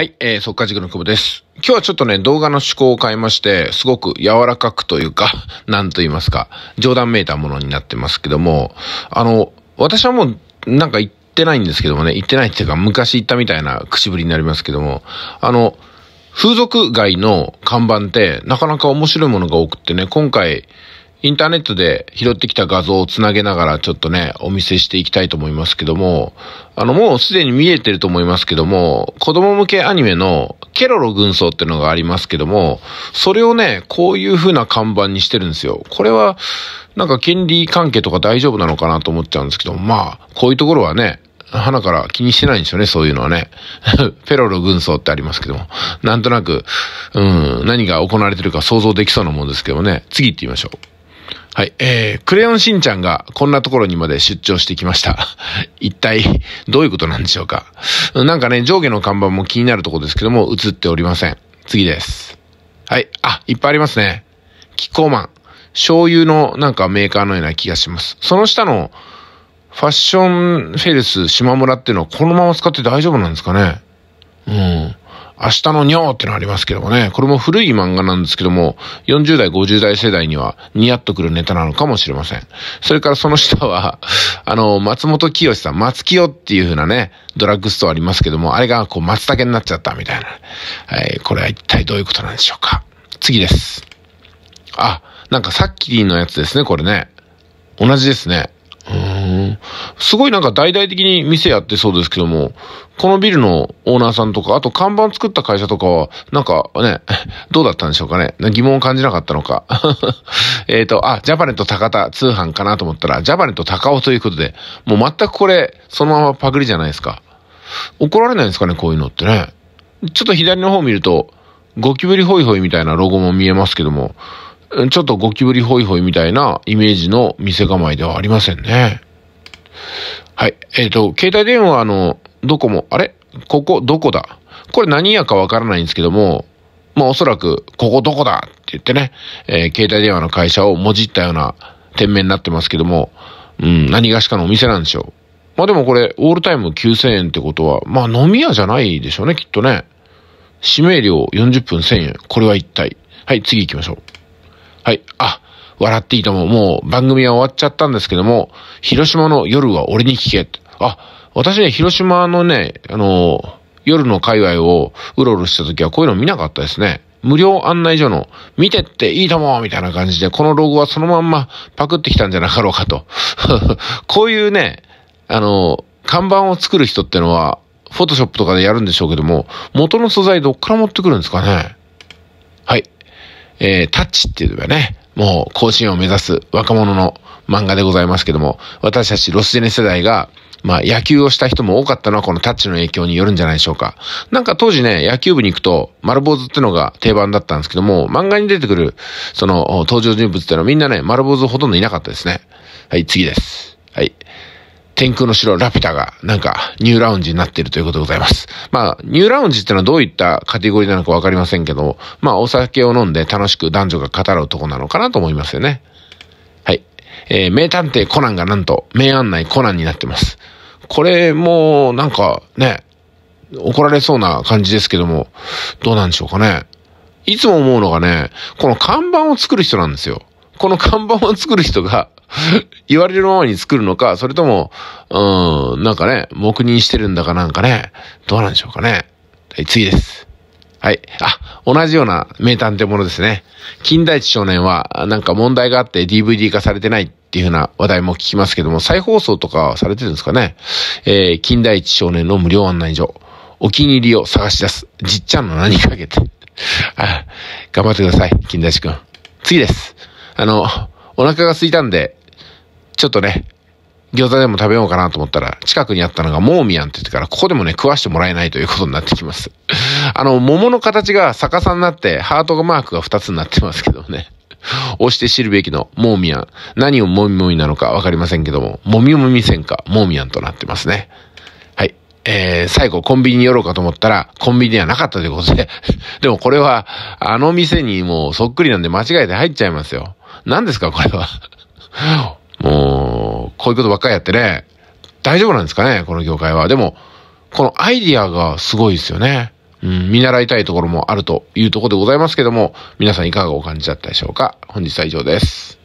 はい、えー、速稼塾の久保です。今日はちょっとね、動画の趣向を変えまして、すごく柔らかくというか、なんと言いますか、冗談めいたものになってますけども、あの、私はもう、なんか言ってないんですけどもね、言ってないっていうか、昔言ったみたいな口ぶりになりますけども、あの、風俗街の看板って、なかなか面白いものが多くってね、今回、インターネットで拾ってきた画像をつなげながらちょっとね、お見せしていきたいと思いますけども、あの、もうすでに見えてると思いますけども、子供向けアニメのケロロ軍曹ってのがありますけども、それをね、こういう風な看板にしてるんですよ。これは、なんか権利関係とか大丈夫なのかなと思っちゃうんですけど、まあ、こういうところはね、花から気にしてないんですよね、そういうのはね。ペロロ軍曹ってありますけども。なんとなく、うん、何が行われてるか想像できそうなもんですけどね。次行ってみましょう。はい。えー、クレヨンしんちゃんがこんなところにまで出張してきました。一体どういうことなんでしょうか。なんかね、上下の看板も気になるところですけども、映っておりません。次です。はい。あ、いっぱいありますね。キッコーマン。醤油のなんかメーカーのような気がします。その下のファッションフェルス島村っていうのはこのまま使って大丈夫なんですかね。うん。明日のニょーってのありますけどもね、これも古い漫画なんですけども、40代、50代世代にはニヤッとくるネタなのかもしれません。それからその下は、あの、松本清さん、松清っていう風なね、ドラッグストアありますけども、あれがこう松茸になっちゃったみたいな。はい、これは一体どういうことなんでしょうか。次です。あ、なんかさっきのやつですね、これね。同じですね。ん。すごいなんか大々的に店やってそうですけども、このビルのオーナーさんとか、あと看板作った会社とかは、なんかね、どうだったんでしょうかね。疑問を感じなかったのか。えっと、あ、ジャパネット高田通販かなと思ったら、ジャパネット高尾ということで、もう全くこれ、そのままパクリじゃないですか。怒られないんですかね、こういうのってね。ちょっと左の方見ると、ゴキブリホイホイみたいなロゴも見えますけども、ちょっとゴキブリホイホイみたいなイメージの店構えではありませんね。はい。えっ、ー、と、携帯電話のどこも、あれここどこだこれ何やかわからないんですけども、まあおそらく、ここどこだって言ってね、えー、携帯電話の会社をもじったような店名になってますけども、うん、何がしかのお店なんでしょう。まあでもこれ、オールタイム9000円ってことは、まあ飲み屋じゃないでしょうね、きっとね。指名料40分1000円。これは一体。はい、次行きましょう。はい、あ、笑っていいとも、もう番組は終わっちゃったんですけども、広島の夜は俺に聞け。あ、私ね、広島のね、あの夜の界隈をうろうろした時はこういうの見なかったですね。無料案内所の見てっていいともみたいな感じで、このロゴはそのまんまパクってきたんじゃなかろうかと。こういうね、あの看板を作る人ってのは、フォトショップとかでやるんでしょうけども、元の素材どっから持ってくるんですかね。はい。えー、タッチって言えばね、もう甲子園を目指す若者の漫画でございますけども、私たちロスジェネ世代が、まあ野球をした人も多かったのはこのタッチの影響によるんじゃないでしょうか。なんか当時ね、野球部に行くと丸坊主ってのが定番だったんですけども、漫画に出てくるその登場人物ってのはみんなね、丸坊主ほとんどいなかったですね。はい、次です。はい。天空の城ラピュタがなんかニューラウンジになっているということでございます。まあ、ニューラウンジってのはどういったカテゴリーなのかわかりませんけど、まあ、お酒を飲んで楽しく男女が語るとこなのかなと思いますよね。はい。えー、名探偵コナンがなんと、名案内コナンになってます。これも、なんかね、怒られそうな感じですけども、どうなんでしょうかね。いつも思うのがね、この看板を作る人なんですよ。この看板を作る人が、言われるままに作るのか、それとも、うん、なんかね、黙認してるんだかなんかね、どうなんでしょうかね。はい、次です。はい。あ、同じような名探偵ものですね。金田一少年は、なんか問題があって DVD 化されてないっていうふうな話題も聞きますけども、再放送とかされてるんですかね。えー、金田一少年の無料案内所。お気に入りを探し出す。じっちゃんの名にかけて。あ、頑張ってください、金田一くん。次です。あの、お腹が空いたんで、ちょっとね、餃子でも食べようかなと思ったら、近くにあったのがモーミアンって言ってから、ここでもね、食わしてもらえないということになってきます。あの、桃の形が逆さになって、ハートマークが2つになってますけどね。押して知るべきのモーミアン。何をもみもみなのかわかりませんけども、モみもみせんか、モーミアンとなってますね。はい。えー、最後コンビニに寄ろうかと思ったら、コンビニではなかったということで。でもこれは、あの店にもうそっくりなんで間違えて入っちゃいますよ。何ですかこれは。もう、こういうことばっかりやってね、大丈夫なんですかね、この業界は。でも、このアイディアがすごいですよね。うん、見習いたいところもあるというところでございますけども、皆さんいかがお感じだったでしょうか本日は以上です。